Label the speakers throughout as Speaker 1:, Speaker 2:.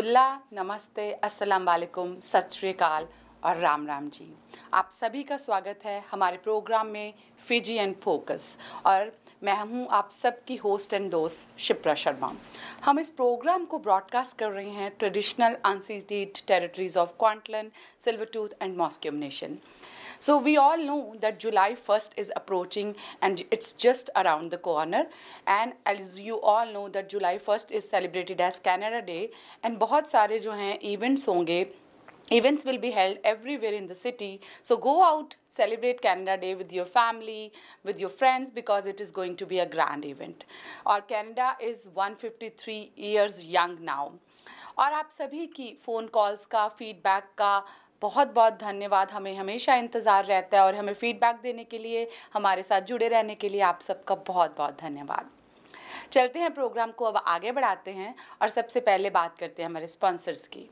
Speaker 1: गुल्ला नमस्ते अस्सलाम वालेकुम सत श्रीकाल और राम राम जी आप सभी का स्वागत है हमारे प्रोग्राम में फिजी एंड फोकस और मैं हूं आप सबकी होस्ट एंड दोस्त शिप्रा शर्मा हम इस प्रोग्राम को ब्रॉडकास्ट कर रहे हैं traditional unceded territories of Kwantlen Tsleil Waututh and Musqueam nation So we all know that July 1st is approaching and it's just around the corner. And as you all know that July 1st is celebrated as Canada Day and बहुत सारे जो हैं events होंगे events will be held everywhere in the city so go out celebrate canada day with your family with your friends because it is going to be a grand event Our canada is 153 years young now And आप सभी की phone calls feedback, बहुत बहुत धन्यवाद हमें हमेशा इंतज़ार रहता है और हमें फीडबैक देने के लिए हमारे साथ जुड़े रहने के लिए आप सबका बहुत बहुत धन्यवाद चलते हैं प्रोग्राम को अब आगे बढ़ाते हैं और सबसे पहले बात करते हैं हमारे स्पॉन्सर्स की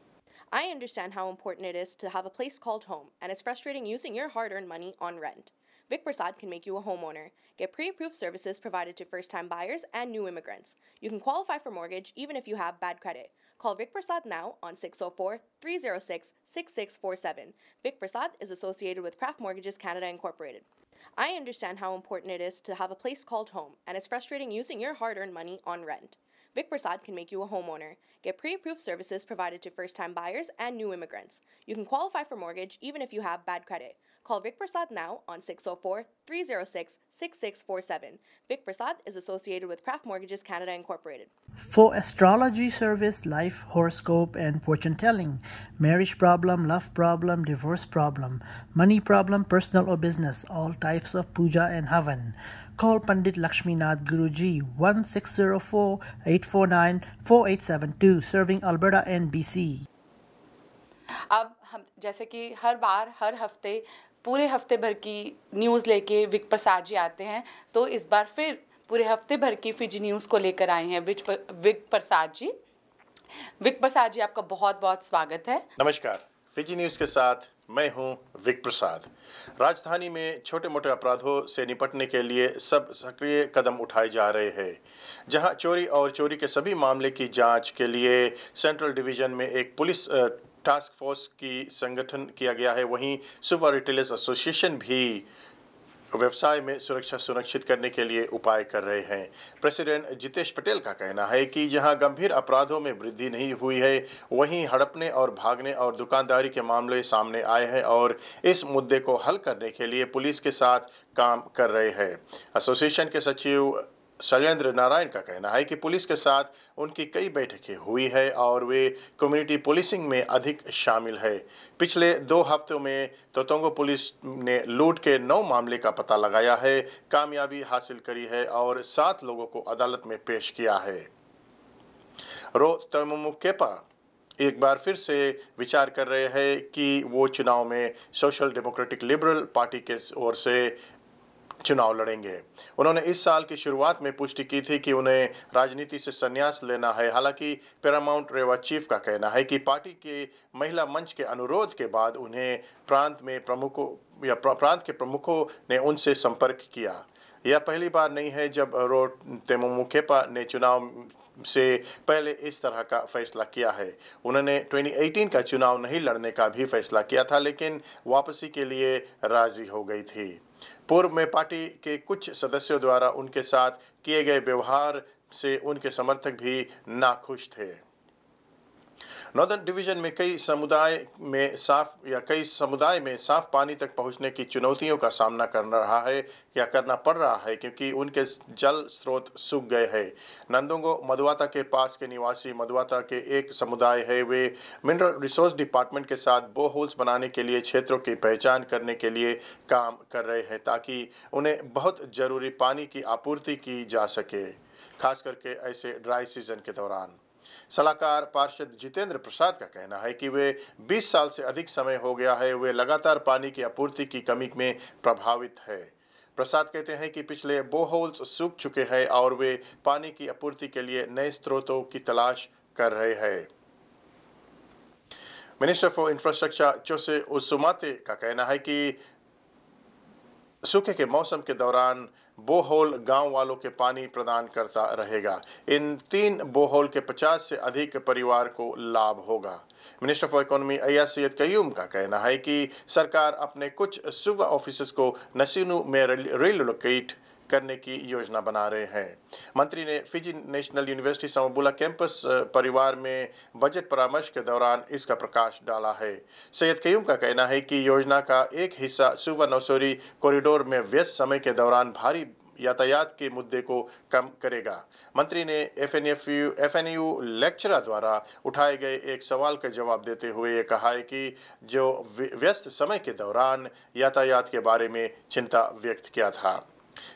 Speaker 1: I understand how important it is to have a place called home and it's frustrating
Speaker 2: using your hard earned money on rent Vic Prasad can make you a homeowner. Get pre approved services provided to first time buyers and new immigrants. You can qualify for mortgage even if you have bad credit. Call Vic Prasad now on 604 306 6647. Vic Prasad is associated with Craft Mortgages Canada Incorporated. I understand how important it is to have a place called home, and it's frustrating using your hard earned money on rent. Vic Prasad can make you a homeowner. Get pre approved services provided to first time buyers and new immigrants. You can qualify for mortgage even if you have bad credit. Call Vic Prasad now on 604-306-6647. Vic Prasad is associated with Craft Mortgages Canada Incorporated.
Speaker 3: For astrology service, life, horoscope, and fortune telling, marriage problem, love problem, divorce problem, money problem, personal or business, all types of puja and havan. Call Pandit Lakshminath Guruji 1604-849-4872, serving Alberta and BC.
Speaker 1: अब हम जैसे कि हर बार हर हफ्ते पूरे हफ्ते भर की news लेके विक प्रसाद जी आते हैं तो इस बार फिर पूरे हफ्ते भर की फिजी न्यूज़ को लेकर आए हैं विच विक प्रसाद जी विक प्रसाद जी आपका बहुत बहुत स्वागत है
Speaker 4: नमस्कार फिजी न्यूज़ के साथ मैं हूं विक प्रसाद राजधानी में छोटे मोटे अपराधों से निपटने के लिए सब सक्रिय कदम उठाए जा रहे हैं जहां चोरी और चोरी के सभी मामले की जांच के लिए सेंट्रल डिवीज़न में एक पुलिस टास्क फोर्स की संगठन किया गया है वहीं सुपर रिटेलर्स एसोसिएशन भी व्यवसाय में सुरक्षा सुनिश्चित करने के लिए उपाय कर रहे हैं प्रेसिडेंट जितेश पटेल का कहना है कि जहां गंभीर अपराधों में वृद्धि नहीं हुई है वहीं हड़पने और भागने और दुकानदारी के मामले सामने आए हैं और इस मुद्दे को हल करने के लिए पुलिस के साथ काम कर रहे हैं एसोसिएशन के सचिव शैलेंद्र नारायण का कहना है कि पुलिस के साथ उनकी कई बैठकें हुई है और वे कम्युनिटी पुलिसिंग में अधिक शामिल है पिछले दो हफ्तों में तोतोंगो पुलिस ने लूट के नौ मामले का पता लगाया है कामयाबी हासिल करी है और सात लोगों को अदालत में पेश किया है रो तमुकेपा एक बार फिर से विचार कर रहे हैं कि वो चुनाव में सोशल डेमोक्रेटिक लिबरल पार्टी के ओर से चुनाव लड़ेंगे उन्होंने इस साल की शुरुआत में पुष्टि की थी कि उन्हें राजनीति से संन्यास लेना है हालांकि पैरामाउंट रेवा चीफ का कहना है कि पार्टी के महिला मंच के अनुरोध के बाद उन्हें प्रांत में प्रमुखों या प्रांत के प्रमुखों ने उनसे संपर्क किया यह पहली बार नहीं है जब रो तेमुखेपा ने चुनाव से पहले इस तरह का फैसला किया है उन्होंने 2018 का चुनाव नहीं लड़ने का भी फैसला किया था लेकिन वापसी के लिए राजी हो गई थी पूर्व में पार्टी के कुछ सदस्यों द्वारा उनके साथ किए गए व्यवहार से उनके समर्थक भी नाखुश थे नॉर्दर्न डिवीजन में कई समुदाय में साफ या कई समुदाय में साफ पानी तक पहुंचने की चुनौतियों का सामना करना रहा है या करना पड़ रहा है क्योंकि उनके जल स्रोत सूख गए हैं नंदोंगो मधुवाता के पास के निवासी मधुवाता के एक समुदाय है वे मिनरल रिसोर्स डिपार्टमेंट के साथ बोहोल्स बनाने के लिए क्षेत्रों की पहचान करने के लिए काम कर रहे हैं ताकि उन्हें बहुत ज़रूरी पानी की आपूर्ति की जा सके खास करके ऐसे ड्राई सीजन के दौरान सलाहकार पार्षद जितेंद्र प्रसाद का कहना है कि वे 20 साल से अधिक समय हो गया है वे लगातार पानी की आपूर्ति की कमी में प्रभावित है प्रसाद कहते हैं कि पिछले बोहोल्स सूख चुके हैं और वे पानी की आपूर्ति के लिए नए स्रोतों की तलाश कर रहे हैं minister for infrastructure Jone Usamate का कहना है कि सूखे के मौसम के दौरान बोहोल गांव वालों के पानी प्रदान करता रहेगा इन तीन बोहोल के 50 से अधिक परिवार को लाभ होगा मिनिस्टर फॉर इकोनॉमी अया सैद कयूम का कहना है कि सरकार अपने कुछ सुबह ऑफिस को नसीनू में रिलोकेट करने की योजना बना रहे हैं मंत्री ने Fiji National University Samabula campus परिवार में बजट परामर्श के दौरान इसका प्रकाश डाला है सैयद कयूम का कहना है कि योजना का एक हिस्सा सुबह नौसोरी कॉरिडोर में व्यस्त समय के दौरान भारी यातायात के मुद्दे को कम करेगा मंत्री ने F N F U F N U lecturer द्वारा उठाए गए एक सवाल का जवाब देते हुए ये कहा है कि जो व्यस्त समय के दौरान यातायात के बारे में चिंता व्यक्त किया था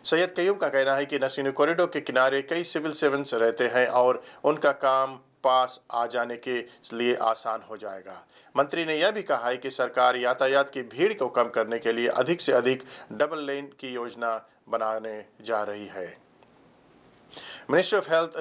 Speaker 4: सैयद कयूम का कहना है कि नशीन कॉरिडोर के किनारे कई सिविल सर्वेंट्स रहते हैं और उनका काम पास आ जाने के लिए आसान हो जाएगा मंत्री ने यह भी कहा है कि सरकार यातायात की भीड़ को कम करने के लिए अधिक से अधिक डबल लेन की योजना बनाने जा रही है मिनिस्ट्री ऑफ हेल्थ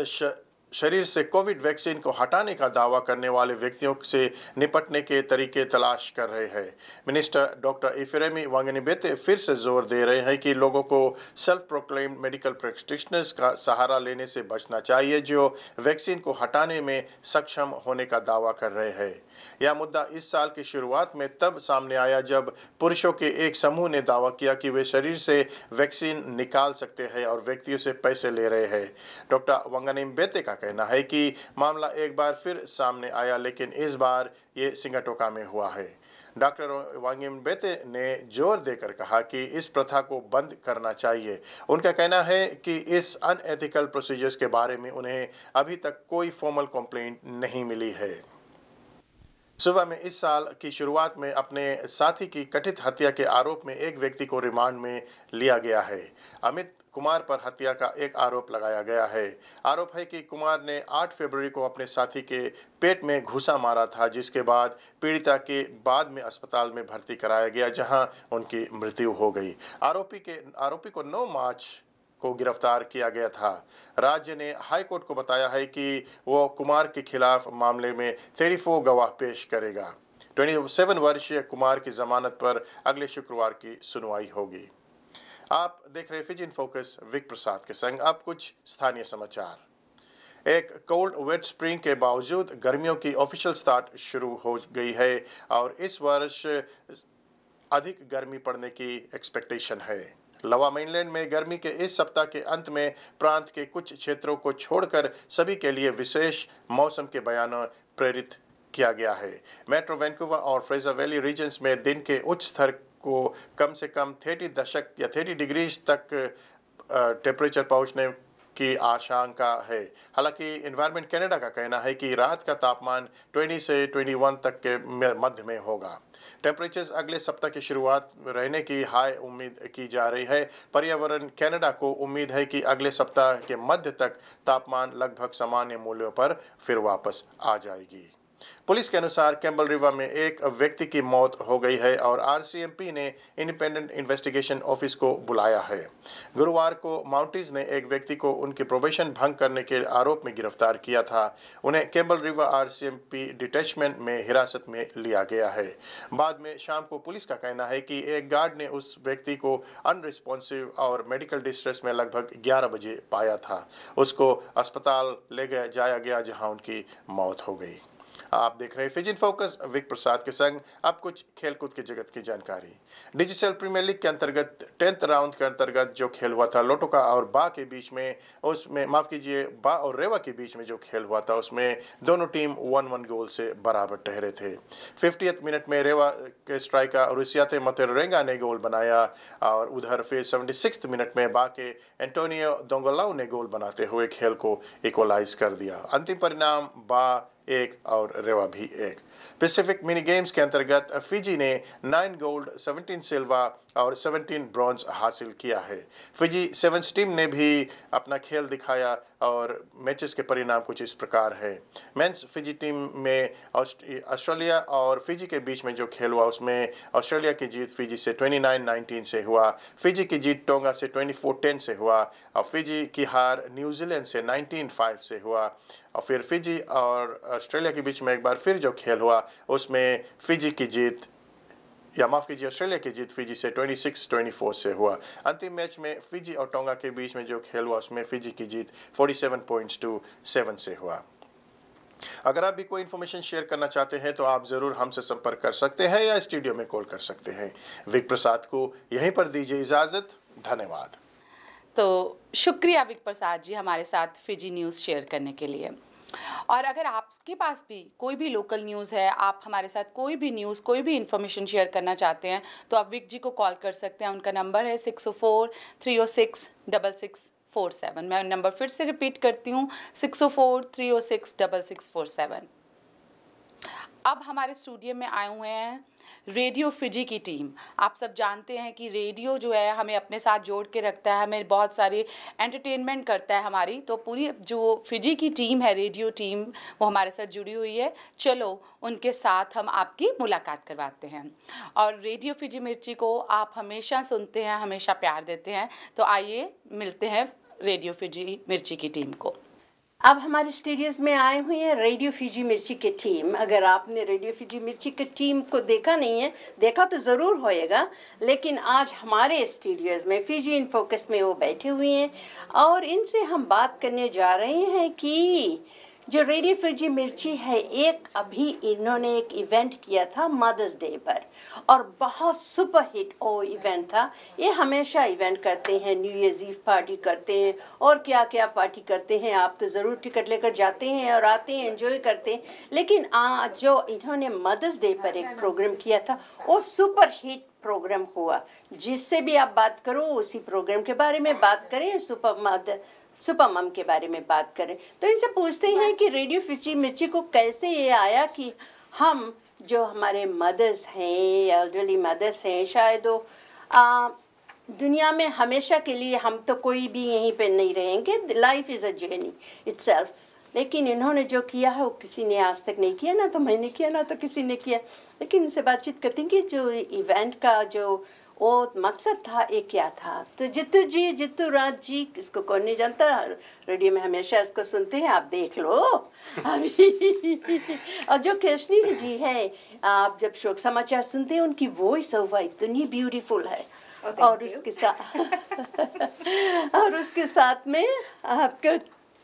Speaker 4: शरीर से कोविड वैक्सीन को हटाने का दावा करने वाले व्यक्तियों से निपटने के तरीके तलाश कर रहे हैं मिनिस्टर डॉक्टर इफरेमी वांगनीबेते फिर से जोर दे रहे हैं कि लोगों को सेल्फ प्रोक्लेम्ड मेडिकल प्रैक्टिशनर्स का सहारा लेने से बचना चाहिए जो वैक्सीन को हटाने में सक्षम होने का दावा कर रहे हैं यह मुद्दा इस साल की शुरुआत में तब सामने आया जब पुरुषों के एक समूह ने दावा किया कि वे शरीर से वैक्सीन निकाल सकते हैं और व्यक्तियों से पैसे ले रहे हैं डॉक्टर वंगनीबेते का कहना है कि मामला एक बार फिर सामने आया लेकिन इस बार ये सिंगाटोका में हुआ है डॉक्टर वांगिम बेते ने जोर देकर कहा कि इस प्रथा को बंद करना चाहिए उनका कहना है कि इस अनएथिकल प्रोसीजर्स के बारे में उन्हें अभी तक कोई फॉर्मल कंप्लेंट नहीं मिली है सुबह में इस साल की शुरुआत में अपने साथी की कथित हत्या के आरोप में एक व्यक्ति को रिमांड में लिया गया है अमित कुमार पर हत्या का एक आरोप लगाया गया है आरोप है कि कुमार ने 8 फरवरी को अपने साथी के पेट में घुसा मारा था जिसके बाद पीड़िता के बाद में अस्पताल में भर्ती कराया गया जहां उनकी मृत्यु हो गई आरोपी के आरोपी को 9 मार्च को गिरफ्तार किया गया था राज्य ने हाईकोर्ट को बताया है कि वो कुमार के खिलाफ मामले में तेरीफो गवाह पेश करेगा ट्वेंटी वर्षीय कुमार की जमानत पर अगले शुक्रवार की सुनवाई होगी आप देख रहे फिज इन फोकस विक प्रसाद के संग अब कुछ स्थानीय समाचार एक कोल्ड वेट स्प्रिंग के बावजूद गर्मियों की ऑफिशियल स्टार्ट शुरू हो गई है और इस वर्ष अधिक गर्मी पड़ने की एक्सपेक्टेशन है लवा मेनलैंड में गर्मी के इस सप्ताह के अंत में प्रांत के कुछ क्षेत्रों को छोड़कर सभी के लिए विशेष मौसम के बयान प्रेरित किया गया है मेट्रो वैंकूवर और फ्रेजर वैली रीजन्स में दिन के उच्च स्तर को कम से कम थर्टी दशक या थर्टी डिग्रीज तक टेम्परेचर पहुंचने की आशंका है हालांकि इन्वायरमेंट कनाडा का कहना है कि रात का तापमान 20 से 21 तक के मध्य में होगा टेम्परेचर अगले सप्ताह की शुरुआत रहने की हाई उम्मीद की जा रही है पर्यावरण कनाडा को उम्मीद है कि अगले सप्ताह के मध्य तक तापमान लगभग सामान्य मूल्यों पर फिर वापस आ जाएगी पुलिस के अनुसार कैम्बल रिवा में एक व्यक्ति की मौत हो गई है और आरसीएमपी ने इंडिपेंडेंट इन्वेस्टिगेशन ऑफिस को बुलाया है गुरुवार को माउंटीज ने एक व्यक्ति को उनके प्रोबेशन भंग करने के आरोप में गिरफ्तार किया था उन्हें कैम्बल रिवा आरसीएमपी डिटेचमेंट में हिरासत में लिया गया है बाद में शाम को पुलिस का कहना है कि एक गार्ड ने उस व्यक्ति को अनरिस्पॉन्सिव और मेडिकल डिस्ट्रेस में लगभग ग्यारह बजे पाया था उसको अस्पताल ले गया जाया गया जहां उनकी मौत हो गई आप देख रहे हैं फिजिन फोकस विक प्रसाद के संग अब कुछ खेलकूद के जगत की जानकारी डिजिटल प्रीमियर लीग के अंतर्गत टेंथ राउंड के अंतर्गत जो खेल हुआ था लोटोका और बा के बीच में उसमें माफ़ कीजिए बा और रेवा के बीच में जो खेल हुआ था उसमें दोनों टीम वन वन गोल से बराबर ठहरे थे फिफ्टी मिनट में रेवा के स्ट्राइकर रुसियाते मतरेंगा ने गोल बनाया और उधर फिर सेवेंटी मिनट में बा के एंटोनियो दोंगोलाउ ने गोल बनाते हुए खेल को इक्वलाइज कर दिया अंतिम परिणाम बा एक और रेवा भी एक पैसिफिक मिनी गेम्स के अंतर्गत फिजी ने नाइन गोल्ड सेवनटीन सिल्वा और 17 ब्रॉन्ज हासिल किया है फिजी सेवन्स टीम ने भी अपना खेल दिखाया और मैचेस के परिणाम कुछ इस प्रकार है मेंस फिजी टीम में ऑस्ट्रेलिया और फिजी के बीच में जो खेल हुआ उसमें ऑस्ट्रेलिया की जीत फिजी से 29-19 से हुआ फिजी की जीत टोंगा से 24-10 से हुआ और फिजी की हार न्यूजीलैंड से 19-5 से हुआ और फिर फिजी और ऑस्ट्रेलिया के बीच में एक बार फिर जो खेल हुआ उसमें फिजी की जीत या माफ़ कीजिए ऑस्ट्रेलिया की जीत फिजी से 26 24 से हुआ अंतिम मैच में फिजी और टोंगा के बीच में जो खेल हुआ उसमें फिजी की जीत 47 पॉइंट्स टू सेवन से हुआ अगर आप भी कोई इन्फॉर्मेशन शेयर करना चाहते हैं तो आप ज़रूर हमसे संपर्क कर सकते हैं या स्टूडियो में कॉल कर सकते हैं विक प्रसाद को यहीं पर दीजिए इजाज़त धन्यवाद
Speaker 1: तो शुक्रिया विक प्रसाद जी हमारे साथ फिजी न्यूज़ शेयर करने के लिए और अगर आपके पास भी कोई भी लोकल न्यूज़ है आप हमारे साथ कोई भी न्यूज़ कोई भी इन्फॉर्मेशन शेयर करना चाहते हैं तो आप विक जी को कॉल कर सकते हैं उनका नंबर है सिक्स ओ four three O six double six four seven मैं नंबर फिर से रिपीट करती हूँ सिक्स ओ four three O six double six four seven अब हमारे स्टूडियो में आए हुए हैं रेडियो फिजी की टीम आप सब जानते हैं कि रेडियो जो है हमें अपने साथ जोड़ के रखता है हमें बहुत सारी एंटरटेनमेंट करता है हमारी तो पूरी जो फिजी की टीम है रेडियो टीम वो हमारे साथ जुड़ी हुई है चलो उनके साथ हम आपकी मुलाकात करवाते हैं और रेडियो फिजी मिर्ची को आप हमेशा सुनते हैं हमेशा प्यार देते हैं तो आइए मिलते हैं रेडियो फिजी मिर्ची की टीम को
Speaker 3: अब हमारे स्टूडियोज़ में आए हुए हैं रेडियो फिजी मिर्ची की टीम अगर आपने रेडियो फिजी मिर्ची की टीम को देखा नहीं है देखा तो ज़रूर होएगा लेकिन आज हमारे स्टेडियोज में फिजी इन फोकस में वो बैठे हुए हैं और इनसे हम बात करने जा रहे हैं कि जो रेडियो फिजी मिर्ची है एक अभी इन्होंने एक इवेंट किया था मदर्स डे पर और बहुत सुपर हिट ओ इवेंट था ये हमेशा इवेंट करते हैं न्यू ईयर ईव पार्टी करते हैं और क्या क्या पार्टी करते हैं आप तो ज़रूर टिकट लेकर जाते हैं और आते हैं इंजॉय करते हैं लेकिन आज जो इन्होंने मदर्स डे पर एक प्रोग्राम किया था वो सुपर हिट प्रोग्राम हुआ जिससे भी आप बात करो उसी प्रोग्राम के बारे में बात करें सुपर मदर सुपर मम के बारे में बात करें तो इनसे पूछते हैं कि रेडियो फिची मिर्ची को कैसे ये आया कि हम जो हमारे मदर्स हैं एल्डरली मदर्स हैं शायद वो दुनिया में हमेशा के लिए हम तो कोई भी यहीं पे नहीं रहेंगे life is a journey it's लेकिन इन्होंने जो किया है वो किसी ने आज तक नहीं किया ना तो मैंने किया ना तो किसी ने किया लेकिन उनसे बातचीत करती कि जो इवेंट का जो वो मकसद था ये क्या था तो जितू जी जितू राज जी इसको कौन नहीं जानता रेडियो में हमेशा इसको सुनते हैं आप देख लो अभी और जो कृष्णी जी हैं आप जब शोक समाचार सुनते हैं उनकी वॉइस ओवर इतनी ब्यूटीफुल है oh, और उसके साथ और उसके साथ में आपका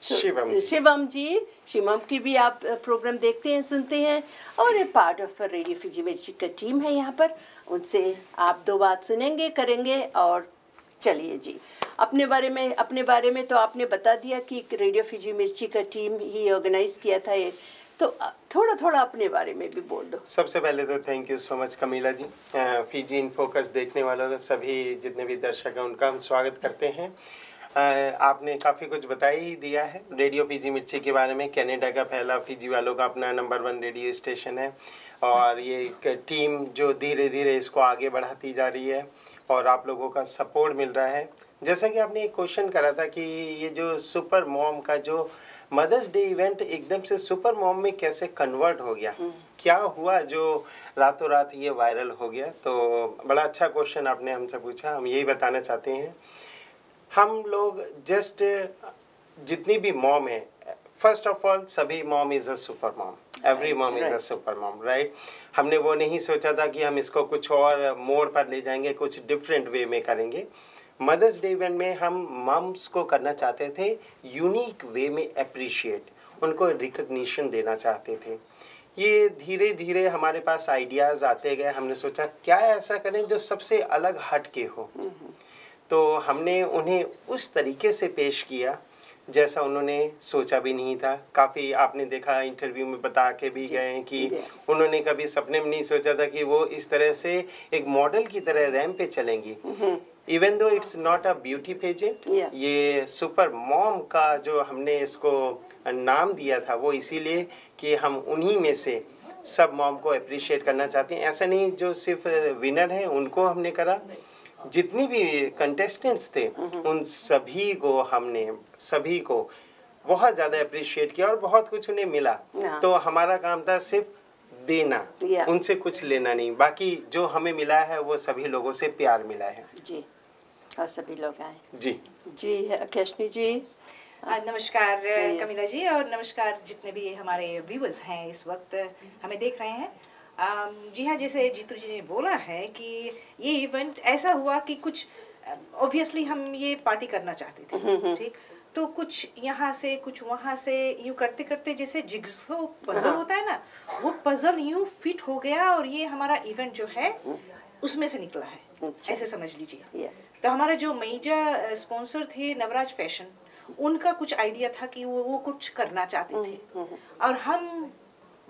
Speaker 3: शिवम शिवम जी शिवम की भी आप प्रोग्राम देखते हैं सुनते हैं और ये पार्ट ऑफ रेडियो फिजिमेट्री का टीम है यहाँ पर उनसे आप दो बात सुनेंगे करेंगे और चलिए जी अपने बारे में अपने बारे में तो आपने बता दिया कि रेडियो फिजी मिर्ची का टीम ही ऑर्गेनाइज किया था ये तो थोड़ा थोड़ा अपने बारे में भी बोल दो
Speaker 5: सबसे पहले तो thank you so much Kamila ji Fiji in focus देखने वालों सभी जितने भी दर्शक हैं उनका हम स्वागत करते हैं आपने काफ़ी कुछ बता ही दिया है रेडियो फिजी मिर्ची के बारे में कनाडा का पहला फिजी वालों का अपना नंबर वन रेडियो स्टेशन है और ये एक टीम जो धीरे धीरे इसको आगे बढ़ाती जा रही है और आप लोगों का सपोर्ट मिल रहा है जैसा कि आपने एक क्वेश्चन करा था कि ये जो सुपर मॉम का जो मदर्स डे इवेंट एकदम से सुपर मॉम में कैसे कन्वर्ट हो गया हम्म। क्या हुआ जो रातों रात ये वायरल हो गया तो बड़ा अच्छा क्वेश्चन आपने हमसे पूछा हम यही बताना चाहते हैं हम लोग जस्ट जितनी भी मॉम है फर्स्ट ऑफ ऑल सभी mom is a super mom every mom is a super mom right हमने वो नहीं सोचा था कि हम इसको कुछ और मोड़ पर ले जाएंगे कुछ डिफरेंट वे में करेंगे मदर्स डे इवेंट में हम मम्स को करना चाहते थे यूनिक वे में अप्रिशिएट उनको रिकग्निशन देना चाहते थे ये धीरे धीरे हमारे पास आइडियाज़ आते गए हमने सोचा क्या ऐसा करें जो सबसे अलग हट के हो mm -hmm. तो हमने उन्हें उस तरीके से पेश किया जैसा उन्होंने सोचा भी नहीं था काफ़ी आपने देखा इंटरव्यू में बता के भी गए हैं कि उन्होंने कभी सपने में नहीं सोचा था कि वो इस तरह से एक मॉडल की तरह रैम पे चलेंगी even though it's not a beauty pageant ये सुपर मॉम का जो हमने इसको नाम दिया था वो इसीलिए कि हम उन्हीं में से सब मॉम को अप्रिशिएट करना चाहते हैं ऐसा नहीं जो सिर्फ विनर हैं उनको हमने करा जितनी भी कंटेस्टेंट्स थे उन सभी को हमने सभी को बहुत ज़्यादा अप्रिशिएट किया और बहुत कुछ उन्हें मिला हाँ। तो हमारा काम था सिर्फ देना उनसे कुछ लेना नहीं बाकी जो हमें मिला है वो सभी लोगों से
Speaker 2: प्यार मिला है जी
Speaker 3: और सभी लोग आए जी जी अकेशनी जी
Speaker 2: नमस्कार कमिला जी और नमस्कार जितने भी हमारे व्यूवर्स हैं इस वक्त हमें देख रहे हैं Um, जी हाँ जैसे जीतू जी ने बोला है कि ये इवेंट ऐसा हुआ कि कुछ ऑब्वियसली um, हम ये पार्टी करना चाहते थे हम्म, हम्म। ठीक तो कुछ यहाँ से कुछ वहाँ से यूँ करते करते जैसे जिग्सो पजल हाँ। होता है ना वो पजल यूँ फिट हो गया और ये हमारा इवेंट जो है उसमें से निकला है अच्छा। ऐसे समझ लीजिए तो हमारा जो मेजर स्पॉन्सर uh, थे नवराज फैशन उनका कुछ आइडिया था कि वो वो कुछ करना चाहते हम्म, थे और हम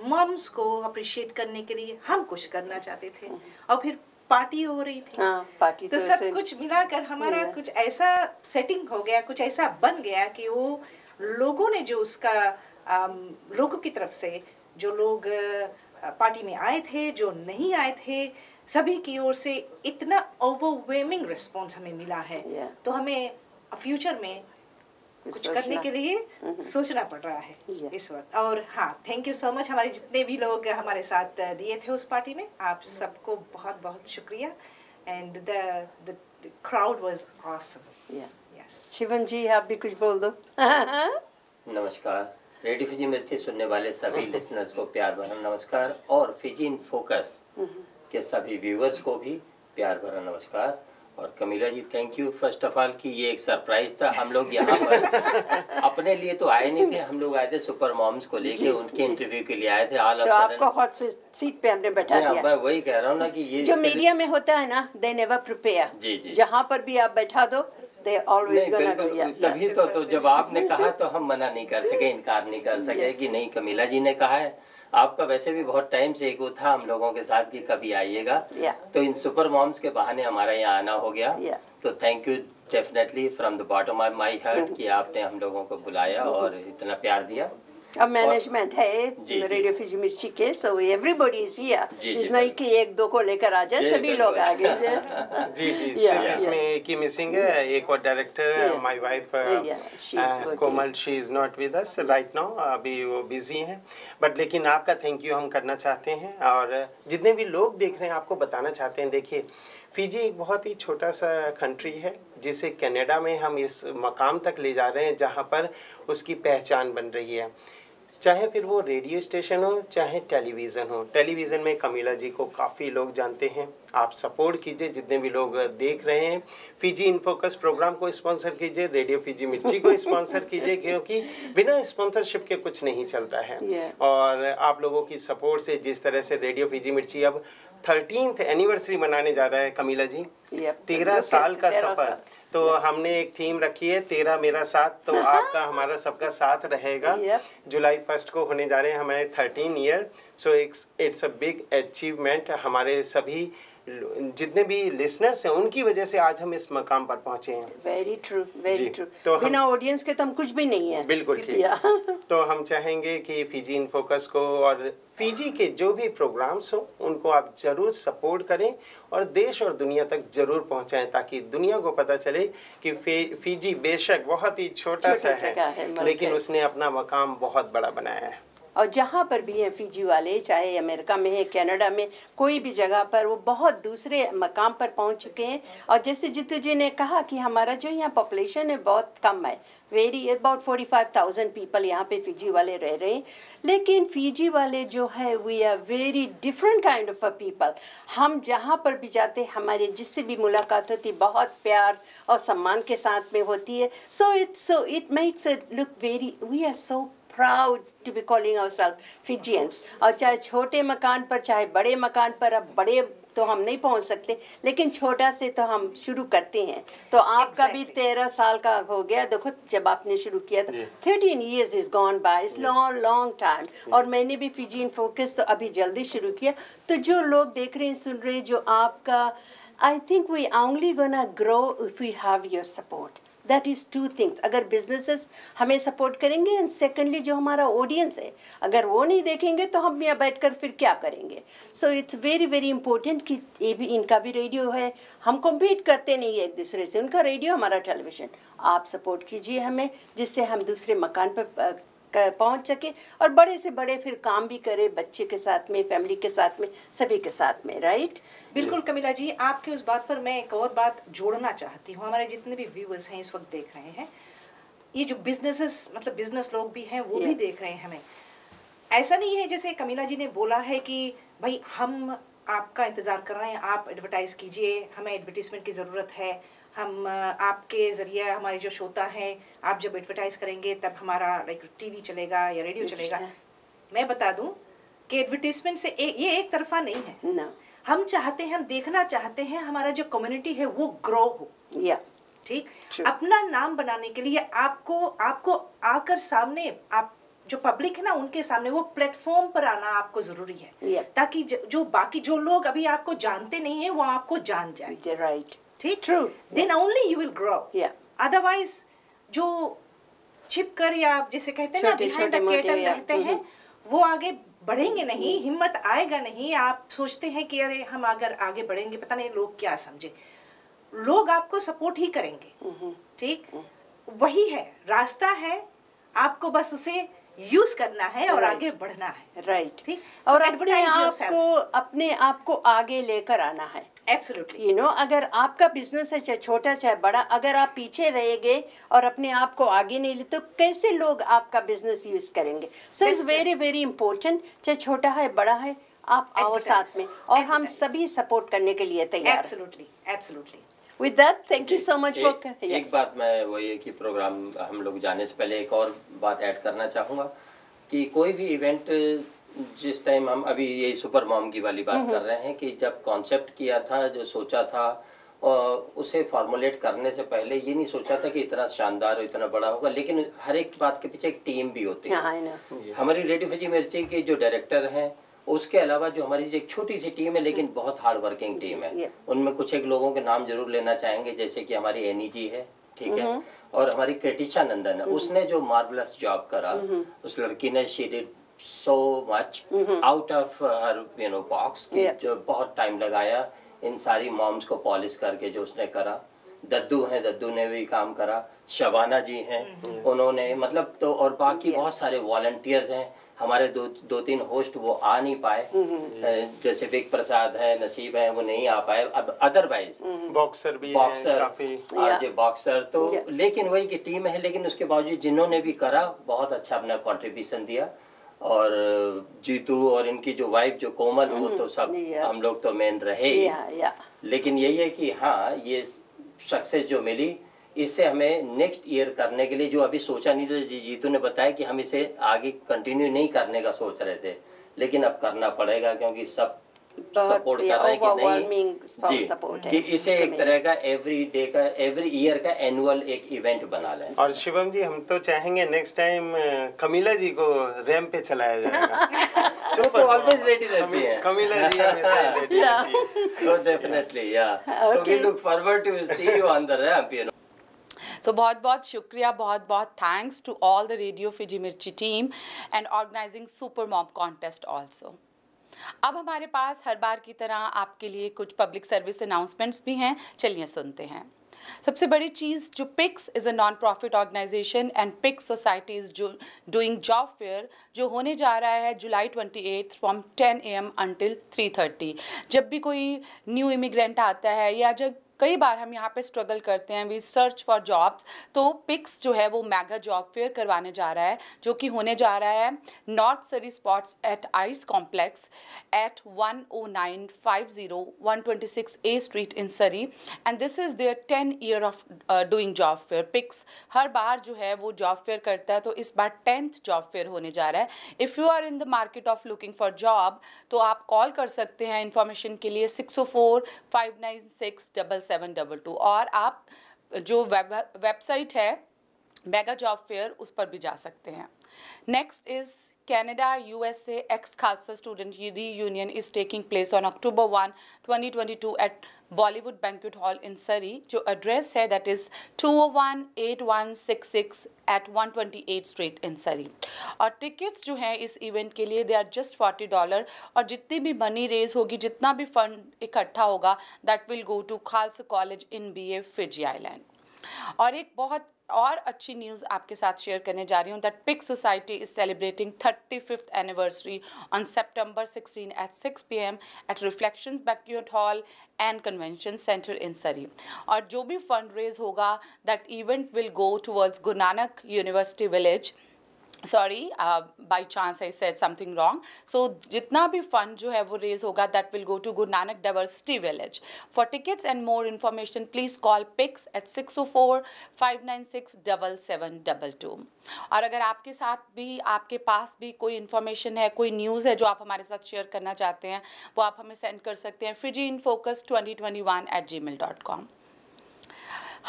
Speaker 2: मॉम्स को अप्रिशिएट करने के लिए हम कुछ करना चाहते थे और फिर पार्टी हो रही थी आ, हाँ,
Speaker 3: पार्टी तो, तो सब
Speaker 2: कुछ मिलाकर हमारा कुछ ऐसा सेटिंग हो गया कुछ ऐसा बन गया कि वो लोगों ने जो उसका लोगों की तरफ से जो लोग पार्टी में आए थे जो नहीं आए थे सभी की ओर से इतना ओवरवेमिंग रिस्पॉन्स हमें मिला है yeah. तो हमें फ्यूचर में कुछ करने के लिए हम्म। सोचना पड़ रहा है इस वक्त और हाँ थैंक यू सो मच हमारे जितने भी लोग हमारे साथ दिए थे उस पार्टी में आप mm. सबको बहुत बहुत शुक्रिया and
Speaker 3: the the crowd was awesome yes Shivam ji आप भी कुछ बोल दो
Speaker 6: नमस्कार रेडी फिजी मिर्ची सुनने वाले सभी लिसनर्स को प्यार भरा नमस्कार और फिजी इन फोकस के सभी व्यूवर्स को भी प्यार भरा नमस्कार और Kamila ji thank you first of all कि ये एक सरप्राइज था हम लोग यहाँ पर अपने लिए तो आए नहीं थे हम लोग आए थे सुपर मॉम्स को लेके उनके इंटरव्यू के लिए आए थे ऑल तो आपको
Speaker 3: हॉट सीट पे हमने बैठा हाँ, दिया मैं
Speaker 6: वही कह रहा हूँ ना कि ये जो मीडिया
Speaker 3: में होता है ना दे नेवर प्रिपेयर जी जी जहाँ पर भी आप बैठा दो
Speaker 6: तभी तो, तो जब आपने कहा तो हम मना नहीं कर सके इनकार नहीं कर सके की नहीं कमीला जी ने कहा है आपका वैसे भी बहुत टाइम से एक था हम लोगों के साथ कि कभी आइएगा तो इन सुपर मॉम्स के बहाने हमारा यहाँ आना हो गया तो thank you definitely from the bottom of my heart कि आपने हम लोगों को बुलाया और इतना प्यार दिया
Speaker 3: a मैनेजमेंट है रेडियो फिजी मिर्ची के so everybody is here is नहीं कि एक दो को लेकर आ जाए सभी लोग आ गए
Speaker 5: जी जी इसमें एक ही मिसिंग है एक और director my wife Komal she is not with us right now अभी वो बिजी हैं बट लेकिन आपका थैंक यू हम करना चाहते हैं और जितने भी लोग देख रहे हैं आपको बताना चाहते हैं देखिए फिजी एक बहुत ही छोटा सा कंट्री है जिसे कनाडा में हम इस मकाम तक ले जा रहे हैं जहाँ पर उसकी पहचान बन रही है चाहे फिर वो रेडियो स्टेशन हो चाहे टेलीविज़न हो टेलीविज़न में कमीला जी को काफ़ी लोग जानते हैं आप सपोर्ट कीजिए जितने भी लोग देख रहे हैं फिजी इनफोकस प्रोग्राम को स्पॉन्सर कीजिए रेडियो फिजी मिर्ची को स्पॉन्सर कीजिए क्योंकि बिना स्पॉन्सरशिप के कुछ नहीं चलता है yeah. और आप लोगों की सपोर्ट से जिस तरह से रेडियो फिजी मिर्ची अब थर्टीन एनिवर्सरी मनाने जा रहा है कमीला जी yeah. तेरह साल का सफ़र तो हमने एक थीम रखी है तेरा मेरा साथ तो हाँ। आपका हमारा सबका साथ रहेगा जुलाई फर्स्ट को होने जा रहे हैं हमारे thirteen year so it's it's a big achievement हमारे सभी जितने भी लिसनर्स हैं उनकी वजह से आज हम इस मकाम पर पहुंचे हैं
Speaker 3: वेरी ट्रू वेरी ट्रू तो बिना ऑडियंस के तो हम कुछ भी नहीं है
Speaker 5: बिल्कुल ठीक तो हम चाहेंगे कि फिजी इन फोकस को और फिजी के जो भी प्रोग्राम्स हो उनको आप ज़रूर सपोर्ट करें और देश और दुनिया तक ज़रूर पहुंचाएं ताकि दुनिया को पता चले कि फिजी बेशक बहुत ही छोटा सा है, है लेकिन उसने अपना मकाम बहुत बड़ा बनाया है
Speaker 3: और जहाँ पर भी हैं फिजी वाले चाहे अमेरिका में है कनाडा में कोई भी जगह पर वो बहुत दूसरे मकाम पर पहुँच चुके हैं और जैसे जीतू जी ने कहा कि हमारा जो यहाँ पॉपुलेशन है बहुत कम है very about forty five thousand people यहाँ पे फिजी वाले रह रहे हैं लेकिन फिजी वाले जो है we are very different kind of a people हम जहाँ पर भी जाते हमारे जिससे भी मुलाकात होती बहुत प्यार और सम्मान के साथ में होती है so it's so it makes it look very we are so proud to be calling our self Fijians और चाहे छोटे मकान पर चाहे बड़े मकान पर अब बड़े तो हम नहीं पहुंच सकते लेकिन छोटा से तो हम शुरू करते हैं तो आपका exactly. भी तेरह साल का हो गया देखो जब आपने शुरू किया था thirteen years is gone by is long long time और मैंने भी फिजीन फोकस तो अभी जल्दी शुरू किया तो जो लोग देख रहे हैं सुन रहे हैं जो आपका I think we only gonna grow if you have your support that is two things अगर बिजनेसेस हमें सपोर्ट करेंगे एंड सेकेंडली जो हमारा ऑडियंस है अगर वो नहीं देखेंगे तो हम यहाँ बैठ कर फिर क्या करेंगे so it's very very important कि ये भी इनका भी रेडियो है हम कम्पीट करते नहीं है एक दूसरे से उनका रेडियो हमारा टेलीविज़न आप सपोर्ट कीजिए हमें जिससे हम दूसरे मकान पर पहुंच सके और बड़े से बड़े फिर काम भी करे बच्चे के साथ में फैमिली के साथ में सभी के साथ में राइट बिल्कुल कमिला जी आपके उस बात पर मैं एक
Speaker 2: और बात जोड़ना चाहती हूँ हमारे जितने भी व्यूअर्स हैं इस वक्त देख रहे हैं ये जो बिजनेसेस मतलब बिजनेस लोग भी हैं वो भी देख रहे हैं हमें ऐसा नहीं है जैसे कमिला जी ने बोला है कि भाई हम आपका इंतज़ार कर रहे हैं आप एडवर्टाइज़ कीजिए हमें एडवर्टीजमेंट की ज़रूरत है हम आपके ज़रिए हमारे जो श्रोता हैं आप जब एडवर्टाइज़ करेंगे तब हमारा लाइक टीवी चलेगा या रेडियो चलेगा मैं बता दूं कि एडवर्टीजमेंट से ए, ये एक तरफा नहीं है ना हम चाहते हैं हम देखना चाहते हैं हमारा जो कम्युनिटी है वो ग्रो हो या ठीक अपना नाम बनाने के लिए आपको आपको आकर सामने आप जो पब्लिक है ना उनके सामने वो प्लेटफॉर्म पर आना आपको जरूरी है yeah. ताकि जो बाकी जो लोग अभी आपको जानते नहीं है वो आपको जान जाए राइट right. ठीक true then only you will grow otherwise जो छिप कर या जैसे कहते हैं ना बिहाइंड द केटल रहते हैं mm-hmm. वो आगे बढ़ेंगे mm-hmm. नहीं हिम्मत आएगा नहीं आप सोचते हैं कि अरे हम अगर आगे बढ़ेंगे पता नहीं लोग क्या समझे लोग आपको सपोर्ट ही करेंगे mm-hmm. ठीक वही है रास्ता है
Speaker 3: आपको बस उसे यूज करना है और आगे बढ़ना है राइट ठीक और अपने आपको अपने आप को आगे लेकर आना है एब्सोल्युटली यू नो अगर आपका बिजनेस है चाहे छोटा चाहे बड़ा अगर आप पीछे रहेंगे और अपने आप को आगे नहीं ले तो कैसे लोग आपका बिजनेस यूज करेंगे so it's very very important चाहे छोटा है बड़ा है आप आओ साथ में और हम सभी सपोर्ट करने के लिए तैयार absolutely absolutely with that thank you so much for
Speaker 6: एक बात मैं वही है कि प्रोग्राम हम लोग जाने से पहले एक और बात ऐड करना चाहूंगा कि कोई भी इवेंट जिस टाइम हम अभी ये सुपर मॉम की वाली बात कर रहे हैं कि जब कॉन्सेप्ट किया था जो सोचा था और उसे फॉर्मुलेट करने से पहले ये नहीं सोचा था कि इतना शानदार और इतना बड़ा होगा लेकिन हर एक बात के पीछे एक टीम भी होती
Speaker 3: है
Speaker 6: हमारी रेडी फजी मिर्ची के जो डायरेक्टर हैं उसके अलावा जो हमारी एक छोटी सी टीम है लेकिन बहुत हार्ड वर्किंग टीम है उनमें कुछ एक लोगों के नाम जरूर लेना चाहेंगे जैसे कि हमारी एनी जी e है ठीक है हम्म। और हमारी क्रिटिशा नंदन है हम्म। उसने जो मार्वलस जॉब करा हम्म। उस लड़की ने she did so much out of her you know box जो बहुत टाइम लगाया इन सारी मॉम्स को पॉलिश करके जो उसने करा दद्दू हैं दद्दू ने भी काम करा शबाना जी हैं उन्होंने मतलब तो और बाकी बहुत सारे वॉल्टियर्स हैं हमारे दो दो तीन होस्ट वो आ नहीं पाए जैसे विक प्रसाद है नसीब है वो नहीं आ पाए अब अदरवाइज बॉक्सर भी बॉक्सर काफी बॉक्सर तो लेकिन वही की टीम है लेकिन उसके बावजूद जिन्होंने भी करा बहुत अच्छा अपना कॉन्ट्रीब्यूशन दिया और जीतू और इनकी जो वाइफ जो कोमल वो तो सब हम लोग तो मेन रहे लेकिन यही है कि हाँ ये सक्सेस जो मिली इससे हमें नेक्स्ट ईयर करने के लिए जो अभी सोचा नहीं था जीतू ने बताया कि हम इसे आगे कंटिन्यू नहीं करने का सोच रहे थे लेकिन अब करना पड़ेगा क्योंकि सब
Speaker 3: सपोर्ट कर रहे हैं कि नहीं जी कि इसे एक तरह
Speaker 6: का एवरी डे का एवरी ईयर का एनुअल एक इवेंट बना लें और शिवम जी हम तो चाहेंगे
Speaker 5: नेक्स्ट टाइम कमीला जी को रैम पे चलाया जाएगा सुपर ऑलवेज
Speaker 6: रेडी रहती है कमीला जी हमेशा रेडी रहती है तो डेफिनेटली या
Speaker 3: तो we look
Speaker 6: forward to see you on the ramp
Speaker 1: तो बहुत बहुत शुक्रिया बहुत बहुत thanks to all the radio Fiji Mirchi team and organizing super mom contest also अब हमारे पास हर बार की तरह आपके लिए कुछ पब्लिक सर्विस अनाउंसमेंट्स भी हैं चलिए सुनते हैं सबसे बड़ी चीज़ जो PICS is a non profit organization and PICS society is doing job fair जो होने जा रहा है July twenty eight from ten A M until three thirty जब भी कोई न्यू इमिग्रेंट आता है या जब कई बार हम यहाँ पे स्ट्रगल करते हैं वी सर्च फॉर जॉब्स तो पिक्स जो है वो मेगा जॉब फेयर करवाने जा रहा है जो कि होने जा रहा है North Surrey sports at ice complex at one O nine five zero one twenty six A street in Surrey and this is there ten year of doing job fair PICS हर बार जो है वो जॉब फेयर करता है तो इस बार tenth job fair होने जा रहा है if you are in the market of looking for job तो आप कॉल कर सकते हैं इन्फॉर्मेशन के लिए सिक्स ओ four five nine six double seven double two और आप जो वेब वेबसाइट है मेगा जॉब फेयर उस पर भी जा सकते हैं Next is Canada USA ex Khalsa student union is taking place on October 1, 2022 at Bollywood Banquet Hall in Surrey. जो address है that is 2018166 at 128 Street in Surrey. और tickets जो हैं इस event के लिए they are just $40 dollar और जितनी भी money raise होगी जितना भी fund इकट्ठा होगा that will go to Khalsa College in BA Fiji Island. और एक बहुत और अच्छी न्यूज़ आपके साथ शेयर करने जा रही हूँ that PICS society is celebrating thirty fifth anniversary on September sixteen at six P M at Reflection banquet hall and convention centre in Surrey और जो भी फंड रेज होगा that event will go towards Guru Nanak university village sorry by chance I said something wrong so जितना भी fund जो है वो raise होगा that will go to Guru Nanak diversity village for tickets and more information please call PICS at six O four five nine six double seven double two और अगर आपके साथ भी आपके पास भी कोई इन्फॉर्मेशन है कोई न्यूज़ है जो आप हमारे साथ शेयर करना चाहते हैं वो आप हमें सेंड कर सकते हैं Fiji in focus twenty twenty one eight Gmail dot com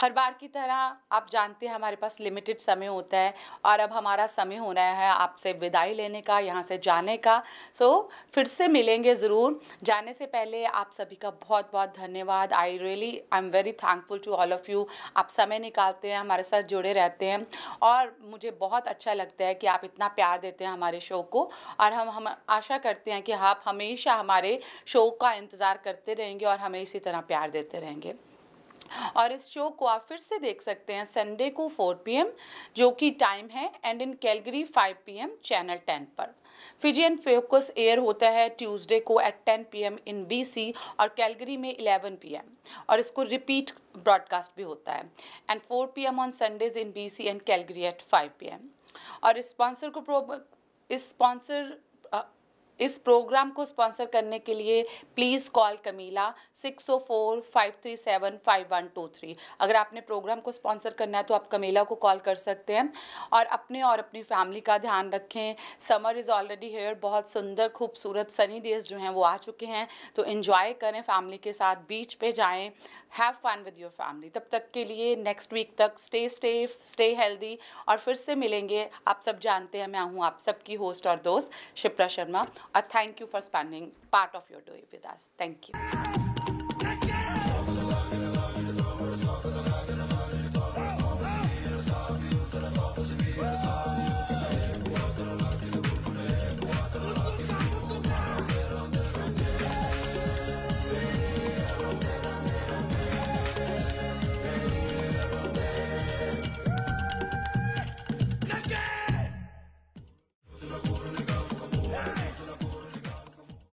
Speaker 1: हर बार की तरह आप जानते हैं हमारे पास लिमिटेड समय होता है और अब हमारा समय हो रहा है आपसे विदाई लेने का यहाँ से जाने का सो फिर से मिलेंगे ज़रूर जाने से पहले आप सभी का बहुत बहुत धन्यवाद I really I am very thankful to all of you आप समय निकालते हैं हमारे साथ जुड़े रहते हैं और मुझे बहुत अच्छा लगता है कि आप इतना प्यार देते हैं हमारे शो को और हम हम आशा करते हैं कि आप हमेशा हमारे शो का इंतज़ार करते रहेंगे और हमें इसी तरह प्यार देते रहेंगे और इस शो को आप फिर से देख सकते हैं संडे को 4 पीएम जो कि टाइम है and in Calgary 5 PM channel 10 पर फिजियन फोकस एयर होता है ट्यूसडे को एट 10 पीएम इन बीसी और कैलगरी में 11 पीएम और इसको रिपीट ब्रॉडकास्ट भी होता है and 4 PM on Sundays in BC and Calgary at 5 PM और इस स्पॉन्सर को इस स्पॉन्सर इस प्रोग्राम को स्पॉन्सर करने के लिए please call Camila six O four five three seven five one two three अगर आपने प्रोग्राम को स्पॉन्सर करना है तो आप कमीला को कॉल कर सकते हैं और अपने और अपनी फैमिली का ध्यान रखें समर इज़ ऑलरेडी हेयर बहुत सुंदर खूबसूरत सनी डेज जो हैं वो आ चुके हैं तो इन्जॉय करें फैमिली के साथ बीच पे जाएँ have fun with your family तब तक के लिए नेक्स्ट वीक तक स्टे स्टेफ स्टे हेल्दी और फिर से मिलेंगे आप सब जानते हैं मैं हूँ आप सबकी होस्ट और दोस्त Shipra Sharma I thank you for spending part of your day with us. Thank you.